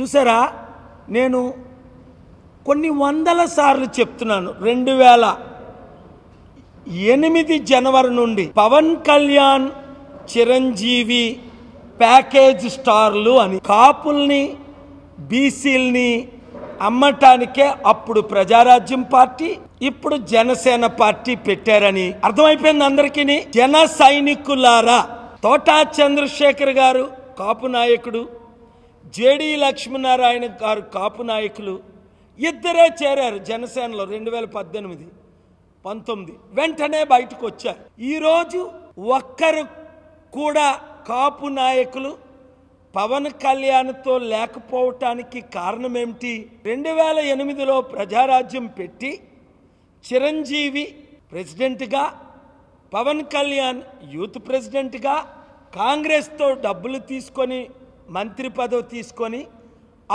చూసారా నేను కొన్ని వందల సార్లు చెప్తున్నాను రెండు వేల ఎనిమిది జనవరి నుండి పవన్ కళ్యాణ్ చిరంజీవి ప్యాకేజ్ స్టార్లు అని కాపుల్ని బీసీల్ని అమ్మటానికే అప్పుడు ప్రజారాజ్యం పార్టీ ఇప్పుడు జనసేన పార్టీ పెట్టారని అర్థమైపోయింది అందరికీ జన సైనికులారా తోటా చంద్రశేఖర్ గారు కాపు నాయకుడు జేడీ లక్ష్మీనారాయణ గారు కాపు నాయకులు ఇద్దరే చేరారు జనసేనలో రెండు వేల పద్దెనిమిది పంతొమ్మిది వెంటనే బయటకు వచ్చారు ఈరోజు ఒక్కరు కూడా కాపు నాయకులు పవన్ కళ్యాణ్తో లేకపోవటానికి కారణం ఏమిటి రెండు వేల ఎనిమిదిలో ప్రజారాజ్యం పెట్టి చిరంజీవి ప్రెసిడెంట్గా పవన్ కళ్యాణ్ యూత్ ప్రెసిడెంట్గా కాంగ్రెస్తో డబ్బులు తీసుకొని మంత్రి పదవి తీసుకొని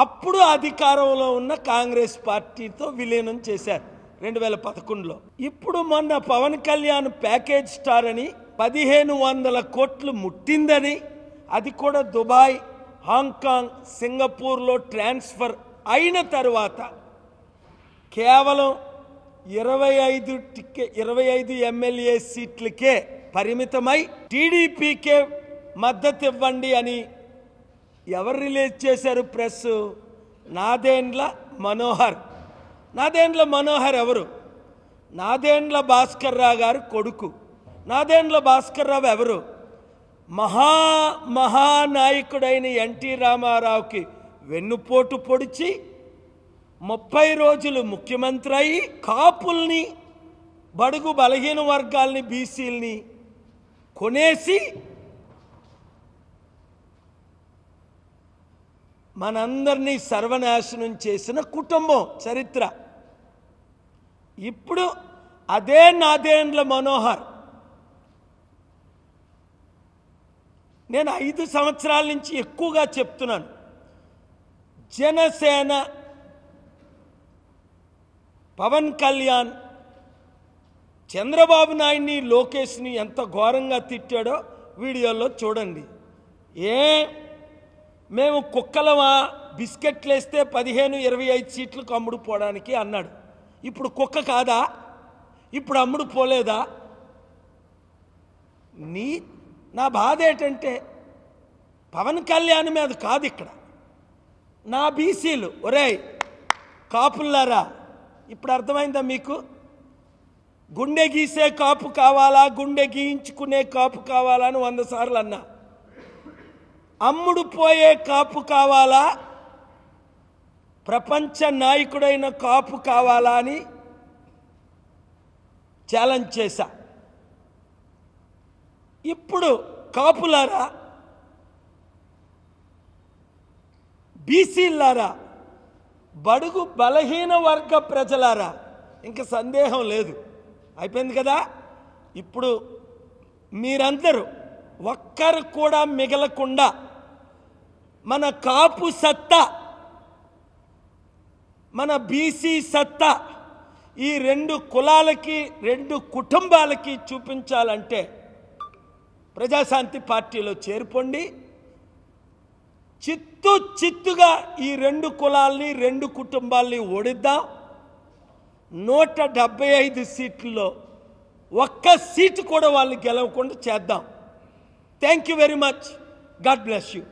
అప్పుడు అధికారంలో ఉన్న కాంగ్రెస్ పార్టీతో విలీనం చేశారు రెండు వేల పదకొండులో ఇప్పుడు మొన్న పవన్ కళ్యాణ్ ప్యాకేజ్ స్టార్ అని పదిహేను వందల కోట్లు ముట్టిందని అది కూడా దుబాయ్ హాంకాంగ్ సింగపూర్లో ట్రాన్స్ఫర్ అయిన తర్వాత కేవలం ఇరవై ఐదు టికె ఇరవై ఐదు ఎమ్మెల్యే సీట్లకే పరిమితమై టీడీపీకే మద్దతు ఇవ్వండి అని ఎవరు రిలీజ్ చేశారు ప్రెస్ నాదేండ్ల మనోహర్ నాదేండ్ల మనోహర్ ఎవరు నాదేండ్ల భాస్కర్ రావు గారు కొడుకు నాదేండ్ల భాస్కర్ రావు ఎవరు మహా మహానాయకుడైన ఎన్టీ రామారావుకి వెన్నుపోటు పొడిచి ముప్పై రోజులు ముఖ్యమంత్రి అయి కాపుల్ని బడుగు బలహీన వర్గాల్ని బీసీల్ని కొనేసి మనందరినీ సర్వనాశనం చేసిన కుటుంబం చరిత్ర ఇప్పుడు అదే నాదేండ్ల మనోహర్ నేను ఐదు సంవత్సరాల నుంచి ఎక్కువగా చెప్తున్నాను జనసేన పవన్ కళ్యాణ్ చంద్రబాబు నాయుడిని లోకేష్ని ఎంత ఘోరంగా తిట్టాడో వీడియోలో చూడండి ఏ మేము కుక్కలమా బిస్కెట్లు వేస్తే పదిహేను ఇరవై ఐదు సీట్లకు అమ్ముడు పోవడానికి అన్నాడు ఇప్పుడు కుక్క కాదా ఇప్పుడు అమ్ముడు పోలేదా నీ నా బాధ ఏంటంటే పవన్ కళ్యాణ్ మీద కాదు ఇక్కడ నా బీసీలు ఒరే కాపుల్లారా ఇప్పుడు అర్థమైందా మీకు గుండె గీసే కాపు కావాలా గుండె గీయించుకునే కాపు కావాలా అని వంద సార్లు అన్నా అమ్ముడు పోయే కాపు కావాలా ప్రపంచ నాయకుడైన కాపు కావాలా అని ఛాలెంజ్ చేశా ఇప్పుడు కాపులారా బీసీలారా బడుగు బలహీన వర్గ ప్రజలారా ఇంకా సందేహం లేదు అయిపోయింది కదా ఇప్పుడు మీరందరూ ఒక్కరు కూడా మిగలకుండా మన కాపు సత్తా మన బీసీ సత్తా ఈ రెండు కులాలకి రెండు కుటుంబాలకి చూపించాలంటే ప్రజాశాంతి పార్టీలో చేరుపండి చిత్తు చిత్తుగా ఈ రెండు కులాల్ని రెండు కుటుంబాల్ని ఓడిద్దాం నూట డెబ్బై ఐదు సీట్లలో ఒక్క సీటు కూడా వాళ్ళు గెలవకుండా చేద్దాం thank you very much God bless you